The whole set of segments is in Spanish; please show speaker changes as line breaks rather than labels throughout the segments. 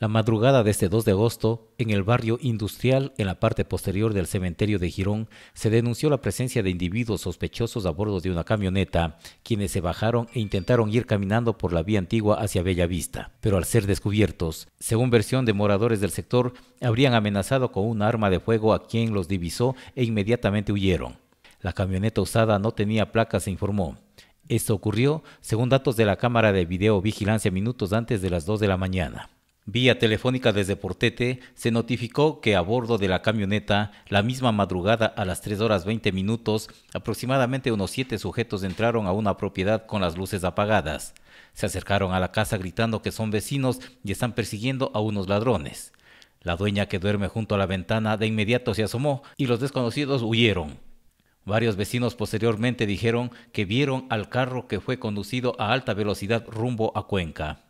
La madrugada de este 2 de agosto, en el barrio industrial, en la parte posterior del cementerio de Girón, se denunció la presencia de individuos sospechosos a bordo de una camioneta, quienes se bajaron e intentaron ir caminando por la vía antigua hacia Bellavista. Pero al ser descubiertos, según versión de moradores del sector, habrían amenazado con un arma de fuego a quien los divisó e inmediatamente huyeron. La camioneta usada no tenía placa, se informó. Esto ocurrió, según datos de la cámara de video vigilancia minutos antes de las 2 de la mañana. Vía telefónica desde Portete se notificó que a bordo de la camioneta, la misma madrugada a las 3 horas 20 minutos, aproximadamente unos siete sujetos entraron a una propiedad con las luces apagadas. Se acercaron a la casa gritando que son vecinos y están persiguiendo a unos ladrones. La dueña que duerme junto a la ventana de inmediato se asomó y los desconocidos huyeron. Varios vecinos posteriormente dijeron que vieron al carro que fue conducido a alta velocidad rumbo a Cuenca.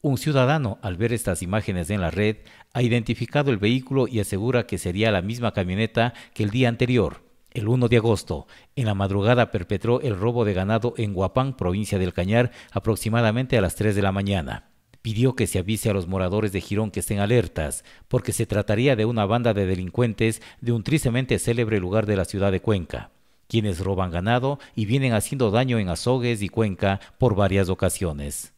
Un ciudadano, al ver estas imágenes en la red, ha identificado el vehículo y asegura que sería la misma camioneta que el día anterior. El 1 de agosto, en la madrugada perpetró el robo de ganado en Huapán, provincia del Cañar, aproximadamente a las 3 de la mañana. Pidió que se avise a los moradores de Girón que estén alertas, porque se trataría de una banda de delincuentes de un tristemente célebre lugar de la ciudad de Cuenca, quienes roban ganado y vienen haciendo daño en azogues y Cuenca por varias ocasiones.